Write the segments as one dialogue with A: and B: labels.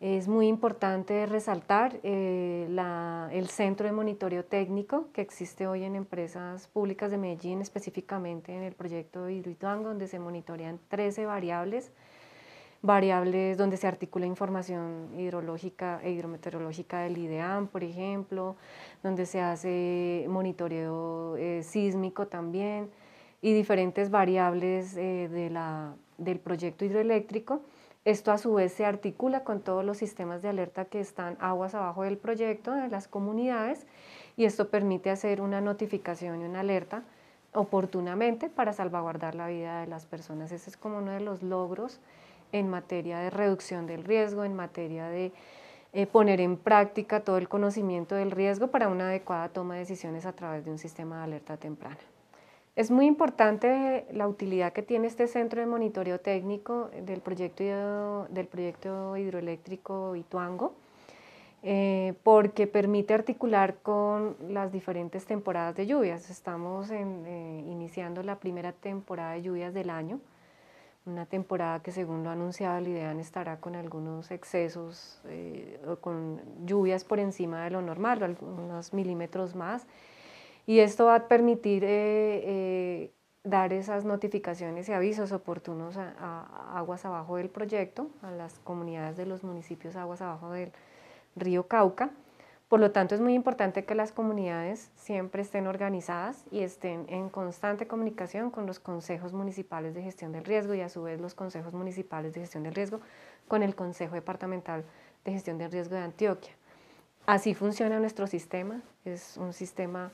A: Es muy importante resaltar eh, la, el centro de monitoreo técnico que existe hoy en empresas públicas de Medellín, específicamente en el proyecto de Hidroituango, donde se monitorean 13 variables, variables donde se articula información hidrológica e hidrometeorológica del IDEAM, por ejemplo, donde se hace monitoreo eh, sísmico también y diferentes variables eh, de la, del proyecto hidroeléctrico esto a su vez se articula con todos los sistemas de alerta que están aguas abajo del proyecto, de las comunidades, y esto permite hacer una notificación y una alerta oportunamente para salvaguardar la vida de las personas. Ese es como uno de los logros en materia de reducción del riesgo, en materia de eh, poner en práctica todo el conocimiento del riesgo para una adecuada toma de decisiones a través de un sistema de alerta temprana. Es muy importante la utilidad que tiene este centro de monitoreo técnico del proyecto, del proyecto hidroeléctrico Ituango, eh, porque permite articular con las diferentes temporadas de lluvias. Estamos eh, iniciando la primera temporada de lluvias del año, una temporada que según lo ha anunciado el IDEAN estará con algunos excesos, eh, o con lluvias por encima de lo normal, algunos milímetros más y esto va a permitir eh, eh, dar esas notificaciones y avisos oportunos a, aguas abajo del proyecto, a las comunidades de los municipios aguas abajo del río Cauca. Por lo tanto, es muy importante que las comunidades siempre estén organizadas y estén en constante comunicación con los consejos municipales de gestión del riesgo y a su vez los consejos municipales de gestión del riesgo con el Consejo Departamental de Gestión del Riesgo de Antioquia. Así funciona nuestro sistema, es un sistema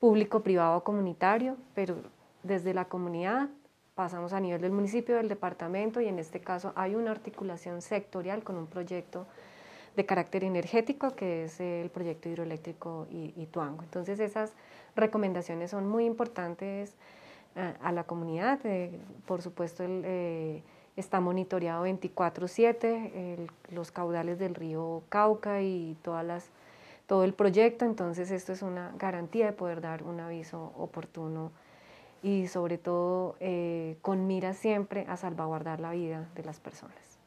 A: público, privado, comunitario, pero desde la comunidad pasamos a nivel del municipio, del departamento y en este caso hay una articulación sectorial con un proyecto de carácter energético que es el proyecto hidroeléctrico Ituango. Entonces esas recomendaciones son muy importantes eh, a la comunidad. Eh, por supuesto eh, está monitoreado 24/7 los caudales del río Cauca y todas las todo el proyecto, entonces esto es una garantía de poder dar un aviso oportuno y sobre todo eh, con mira siempre a salvaguardar la vida de las personas.